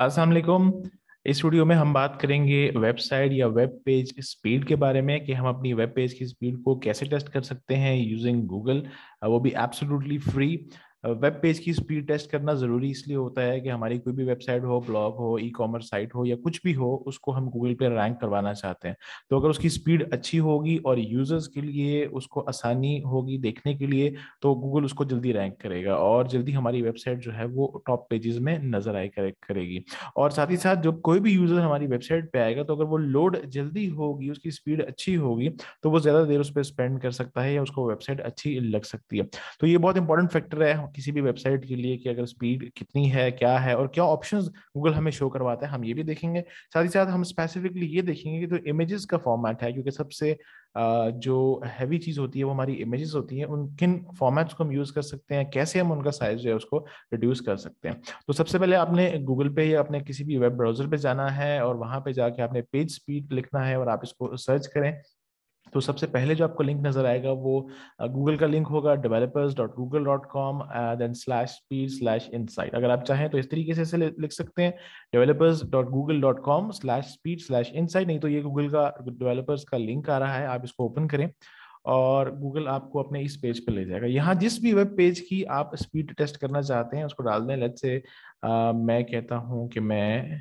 अस्सलाम वालेकुम इस वीडियो में हम बात करेंगे वेबसाइट या वेब पेज स्पीड के बारे में कि हम अपनी वेब पेज की स्पीड को कैसे टेस्ट कर सकते हैं यूजिंग गूगल वो भी एब्सोल्युटली फ्री वेब पेज की स्पीड टेस्ट करना ज़रूरी इसलिए होता है कि हमारी कोई भी वेबसाइट हो ब्लॉग हो ई कॉमर्स साइट हो या कुछ भी हो उसको हम गूगल पे रैंक करवाना चाहते हैं तो अगर उसकी स्पीड अच्छी होगी और यूज़र्स के लिए उसको आसानी होगी देखने के लिए तो गूगल उसको जल्दी रैंक करेगा और जल्दी हमारी वेबसाइट जो है वो टॉप पेजेस में नज़र आए करेगी और साथ ही साथ जब कोई भी यूज़र हमारी वेबसाइट पर आएगा तो अगर वो लोड जल्दी होगी उसकी स्पीड अच्छी होगी तो वो ज़्यादा देर उस पर स्पेंड कर सकता है या उसको वेबसाइट अच्छी लग सकती है तो ये बहुत इंपॉर्टेंट फैक्टर है किसी भी वेबसाइट के लिए कि अगर स्पीड कितनी है क्या है और क्या ऑप्शन गूगल हमें शो करवाता है हम ये भी देखेंगे साथ ही साथ हम स्पेसिफिकली ये देखेंगे कि जो तो इमेजेस का फॉर्मेट है क्योंकि सबसे जो हैवी चीज़ होती है वो हमारी इमेजेस होती है उन किन फॉर्मेट्स को हम यूज़ कर सकते हैं कैसे हम उनका साइज जो है उसको रिड्यूस कर सकते हैं तो सबसे पहले आपने गूगल पे या अपने किसी भी वेब ब्राउजर पे जाना है और वहां पे जाके आपने पेज स्पीड लिखना है और आप इसको सर्च करें तो सबसे पहले जो आपको लिंक नजर आएगा वो गूगल का लिंक होगा developers dot Google dot com then slash speed slash insight अगर आप चाहें तो इस तरीके से इसे लिख सकते हैं developers dot Google dot com slash speed slash insight नहीं तो ये गूगल का डेवेलपर्स का लिंक आ रहा है आप इसको ओपन करें और गूगल आपको अपने इस पेज पर ले जाएगा यहाँ जिस भी वेब पेज की आप स्पीड टेस्ट करना चाहते हैं उसको डाल दें लेट से मैं कहता हूँ कि मैं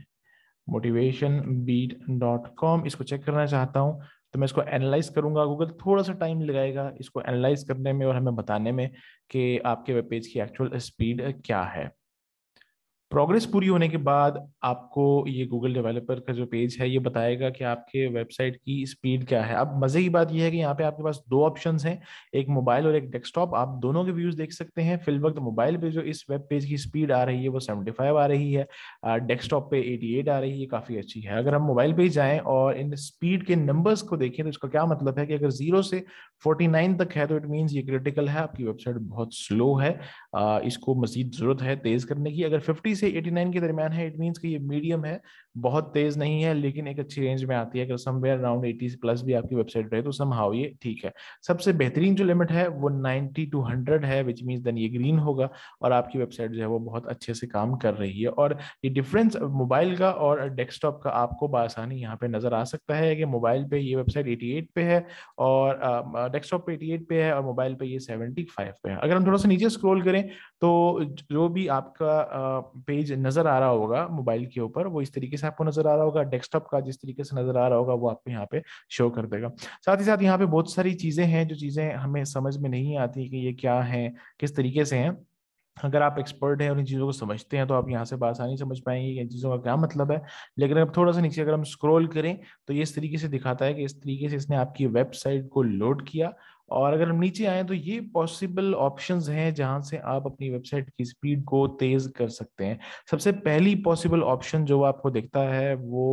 मोटिवेशन बीट डॉट कॉम इसको चेक करना चाहता हूँ तो मैं इसको एनालाइज करूंगा गूगल थोड़ा सा टाइम लगाएगा इसको एनालाइज करने में और हमें बताने में कि आपके वेब पेज की एक्चुअल स्पीड क्या है प्रोग्रेस पूरी होने के बाद आपको ये गूगल डेवलपर का जो पेज है ये बताएगा कि आपके वेबसाइट की स्पीड क्या है अब मजे की बात यह है कि यहाँ पे आपके पास दो ऑप्शन हैं एक मोबाइल और एक डेस्कटॉप आप दोनों के व्यूज देख सकते हैं फिल वक्त मोबाइल पे जो इस वेब पेज की स्पीड आ रही है वो सेवेंटी फाइव आ रही है डेस्कटॉप पे एट आ रही है काफ़ी अच्छी है अगर हम मोबाइल पे जाए और इन स्पीड के नंबर्स को देखें तो इसका क्या मतलब है कि अगर जीरो से फोर्टी तक है तो इट मीन्स ये क्रिटिकल है आपकी वेबसाइट बहुत स्लो है इसको मजीद जरूरत है तेज़ करने की अगर फिफ्टी से 89 के दरमियान है इट मीन्स कि ये मीडियम है बहुत तेज नहीं है लेकिन एक अच्छी रेंज में आती है अगर समवेयर अराउंड 80 प्लस भी आपकी वेबसाइट रहे तो समहाउ ये ठीक है सबसे बेहतरीन जो लिमिट है वो 90 टू 100 है विच मीन्स देन ये ग्रीन होगा और आपकी वेबसाइट जो है वो बहुत अच्छे से काम कर रही है और ये डिफरेंस मोबाइल का और डेस्कटॉप का आपको बासानी यहाँ पे नजर आ सकता है कि मोबाइल पे ये वेबसाइट एटी पे है और डेस्कटॉप पे एटी पे है और मोबाइल पे ये सेवेंटी पे है अगर हम थोड़ा सा नीचे स्क्रोल करें तो जो भी आपका पेज नज़र आ रहा होगा मोबाइल के ऊपर वो इस तरीके से आपको नज़र आ रहा होगा डेस्कटॉप का जिस तरीके से नज़र आ रहा होगा वो आपको यहाँ पे शो कर देगा साथ ही साथ यहाँ पे बहुत सारी चीज़ें हैं जो चीज़ें हमें समझ में नहीं आती कि ये क्या है किस तरीके से है अगर आप एक्सपर्ट हैं और इन चीज़ों को समझते हैं तो आप यहाँ से आसानी समझ पाएंगे कि इन चीज़ों का क्या मतलब है लेकिन अब थोड़ा सा नीचे अगर हम स्क्रॉल करें तो ये इस तरीके से दिखाता है कि इस तरीके से इसने आपकी वेबसाइट को लोड किया और अगर हम नीचे आए तो ये पॉसिबल ऑप्शंस हैं जहां से आप अपनी वेबसाइट की स्पीड को तेज कर सकते हैं सबसे पहली पॉसिबल ऑप्शन जो आपको देखता है वो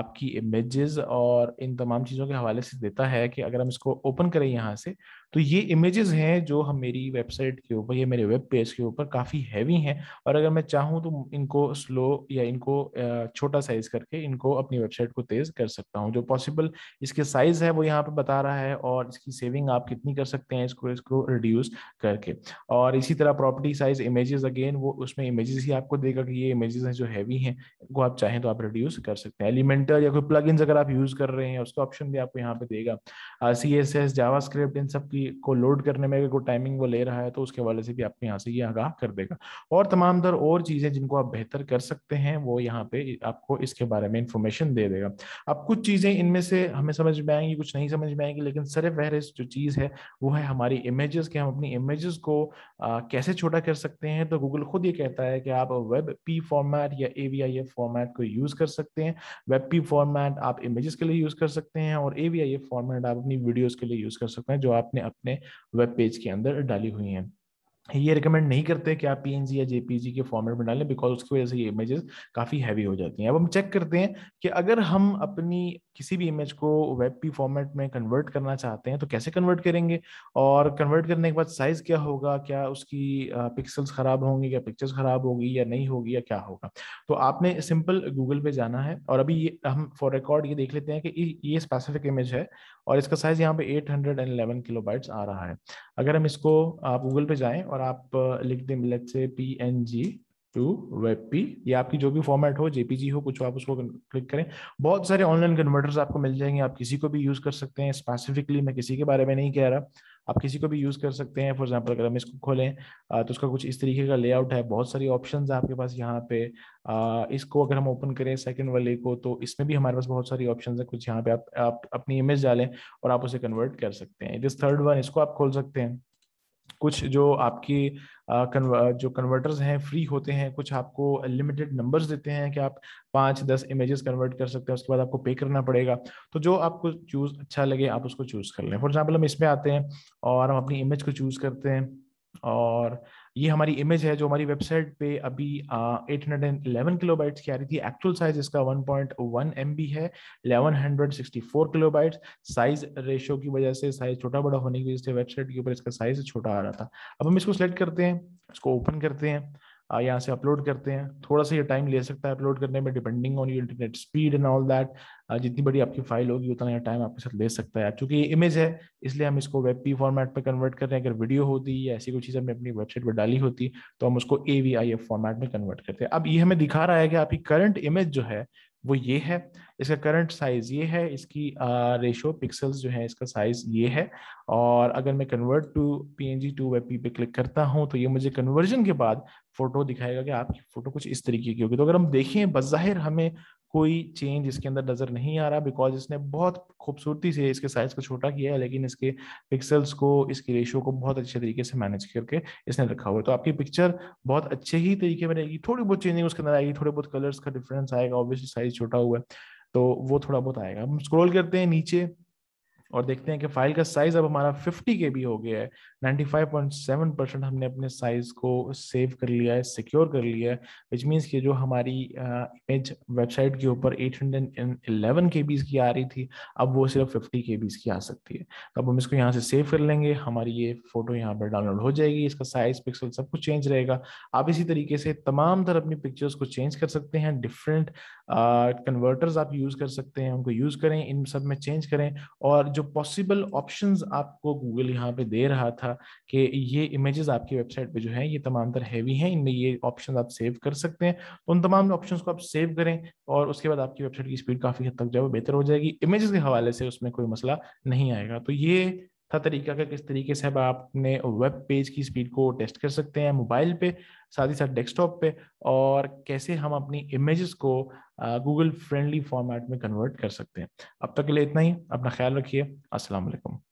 आपकी इमेजेस और इन तमाम चीज़ों के हवाले से देता है कि अगर हम इसको ओपन करें यहाँ से तो ये इमेजेस हैं जो हम मेरी वेबसाइट के ऊपर या मेरे वेब पेज के ऊपर काफ़ी हैवी हैं और अगर मैं चाहूँ तो इनको स्लो या इनको छोटा साइज करके इनको अपनी वेबसाइट को तेज़ कर सकता हूँ जो पॉसिबल इसके साइज़ है वो यहाँ पर बता रहा है और इसकी सेविंग आप कितनी कर सकते हैं इसको इसको रिड्यूस करके और इसी तरह प्रॉपर्टी साइज़ इमेजेस अगेन वो उसमें इमेजेस ही आपको देगा कि ये इमेजेस हैं जो हैवी हैं इनको आप चाहें तो आप रिड्यूस कर सकते हैं एलिमेंटर या कोई प्लग अगर आप यूज़ कर रहे हैं उसका ऑप्शन भी आपको यहाँ पर देगा सी एस एस जावा इन सब की को लोड करने में अगर कोई टाइमिंग वो ले रहा है तो उसके हवाले से भी आपको यहाँ से ये आगाह कर देगा और तमाम दर और चीज़ें जिनको आप बेहतर कर सकते हैं वो यहाँ पे आपको इसके बारे में इंफॉर्मेशन दे देगा अब कुछ चीज़ें इनमें से हमें समझ में आएंगी कुछ नहीं समझ में आएंगी लेकिन सर फहरिस्त जो चीज़ है वो है हमारी इमेजेस के हम अपनी इमेजेस को आ, कैसे छोटा कर सकते हैं तो गूगल खुद ये कहता है कि आप वेब पी फॉर्मेट या ए वी फॉर्मेट को यूज़ कर सकते हैं वेब पी फॉर्मेट आप इमेजेस के लिए यूज़ कर सकते हैं और ए वी फॉर्मेट आप अपनी वीडियोज़ के लिए यूज़ कर सकते हैं जो आपने अपने वेब पेज के अंदर डाली हुई हैं ये रिकमेंड नहीं करते कि आप पीएनजी या जेपीजी के फॉर्मेट में डालें बिकॉज उसकी वजह से ये इमेजेस काफ़ी हैवी हो जाती हैं अब हम चेक करते हैं कि अगर हम अपनी किसी भी इमेज को वेब पी फॉर्मेट में कन्वर्ट करना चाहते हैं तो कैसे कन्वर्ट करेंगे और कन्वर्ट करने के बाद साइज़ क्या होगा क्या उसकी पिक्सल्स ख़राब होंगे क्या पिक्चर्स ख़राब होगी या नहीं होगी या क्या होगा तो आपने सिंपल गूगल पे जाना है और अभी ये हम फॉर रिकॉर्ड ये देख लेते हैं कि ये स्पेसिफिक इमेज है और इसका साइज़ यहाँ पे एट किलोबाइट्स आ रहा है अगर हम इसको आप गूगल पे जाएँ और आप लिख दें let's say P N G to web P या आपकी जो भी फॉर्मेट हो जेपीजी हो कुछ आप उसको क्लिक करें बहुत सारे ऑनलाइन कन्वर्टर्स आपको मिल जाएंगे आप किसी को भी यूज कर सकते हैं स्पेसिफिकली मैं किसी के बारे में नहीं कह रहा आप किसी को भी यूज कर सकते हैं फॉर एग्जाम्पल अगर हम इसको खोलें तो उसका कुछ इस तरीके का लेआउट है बहुत सारी ऑप्शन है आपके पास यहाँ पे इसको अगर हम ओपन करें सेकंड वाले को तो इसमें भी हमारे पास बहुत सारी ऑप्शन है कुछ यहाँ पे आप, आप अपनी इमेज डालें और आप उसे कन्वर्ट कर सकते हैं इट दिस थर्ड वन इसको आप खोल सकते हैं कुछ जो आपके जो कन्वर्टर्स हैं फ्री होते हैं कुछ आपको लिमिटेड नंबर्स देते हैं कि आप पाँच दस इमेजेस कन्वर्ट कर सकते हैं उसके बाद आपको पे करना पड़ेगा तो जो आपको चूज़ अच्छा लगे आप उसको चूज़ कर लें फॉर एग्जाम्पल हम इसमें आते हैं और हम अपनी इमेज को चूज़ करते हैं और ये हमारी इमेज है जो हमारी वेबसाइट पे अभी eight hundred and eleven kilobytes की आ रही थी एक्चुअल साइज इसका one point one M B है eleven hundred sixty four kilobyte size ratio की वजह से साइज छोटा बड़ा होने की वजह से वेबसाइट के ऊपर इसका साइज छोटा आ रहा था अब हम इसको सेलेक्ट करते हैं इसको ओपन करते हैं यहाँ से अपलोड करते हैं थोड़ा सा ये टाइम ले सकता है अपलोड करने में depending on you internet speed and all that जितनी बड़ी आपकी फाइल होगी उतना टाइम आपके साथ ले सकता है चूंकि ये इमेज है इसलिए हम इसको वेब पी फॉर्मेट पर कन्वर्ट कर रहे हैं अगर वीडियो होती या ऐसी कोई चीज़ हमें अपनी वेबसाइट पर डाली होती तो हम उसको A V I F format में कन्वर्ट करते हैं अब ये हमें दिखा रहा है कि आपकी करंट इमेज जो है वो ये है इसका करंट साइज ये है इसकी रेशो पिक्सल्स जो है इसका साइज ये है और अगर मैं convert to P N G to web P पे क्लिक करता हूँ तो ये मुझे कन्वर्जन के बाद फोटो दिखाएगा कि आपकी फोटो कुछ इस तरीके की होगी तो अगर हम देखें बज़ाहिर हमें कोई चेंज इसके अंदर नजर नहीं आ रहा बिकॉज इसने बहुत खूबसूरती से इसके साइज को छोटा किया है लेकिन इसके पिक्सल्स को इसके रेशियो को बहुत अच्छे तरीके से मैनेज करके इसने रखा हुआ है तो आपकी पिक्चर बहुत अच्छे ही तरीके में रहेगी थोड़ी बहुत चेंजिंग उसके अंदर आएगी थोड़े बहुत कलर्स का डिफरेंस आएगा ऑब्वियसली साइज छोटा हुआ है तो वो थोड़ा बहुत आएगा हम स्क्रोल करते हैं नीचे और देखते हैं कि फाइल का साइज अब हमारा फिफ्टी के भी हो गया है 95.7 परसेंट हमने अपने साइज को सेव कर लिया है सिक्योर कर लिया है विच मीन्स कि जो हमारी इमेज वेबसाइट के ऊपर एट हंड्रेड एंड एलेवन के बीज की आ रही थी अब वो सिर्फ फिफ्टी के बीज की आ सकती है तो अब हम इसको यहाँ से सेव कर लेंगे हमारी ये फोटो यहाँ पर डाउनलोड हो जाएगी इसका साइज पिक्सल सब कुछ चेंज रहेगा आप इसी तरीके से तमाम तरह अपनी पिक्चर्स को चेंज कर सकते हैं डिफरेंट कन्वर्टर्स आप यूज़ कर सकते हैं उनको यूज़ करें इन सब में चेंज करें और जो पॉसिबल ऑप्शन आपको गूगल यहाँ पे दे रहा था था कि ये इमेजेस आपकी वेबसाइट पे जो है ये तमाम तर हैवी हैं इनमें ये ऑप्शन आप सेव कर सकते हैं तो उन तमाम ऑप्शन को आप सेव करें और उसके बाद आपकी वेबसाइट की स्पीड काफ़ी हद तक जो है बेहतर हो जाएगी इमेजेस के हवाले से उसमें कोई मसला नहीं आएगा तो ये था तरीका का किस तरीके से अब आप अपने वेब पेज की स्पीड को टेस्ट कर सकते हैं मोबाइल पे साथ ही साथ डेस्कटॉप पे और कैसे हम अपनी इमेजेस को गूगल फ्रेंडली फॉर्मेट में कन्वर्ट कर सकते हैं अब तक के लिए इतना ही अपना ख्याल रखिए अस्सलाम वालेकुम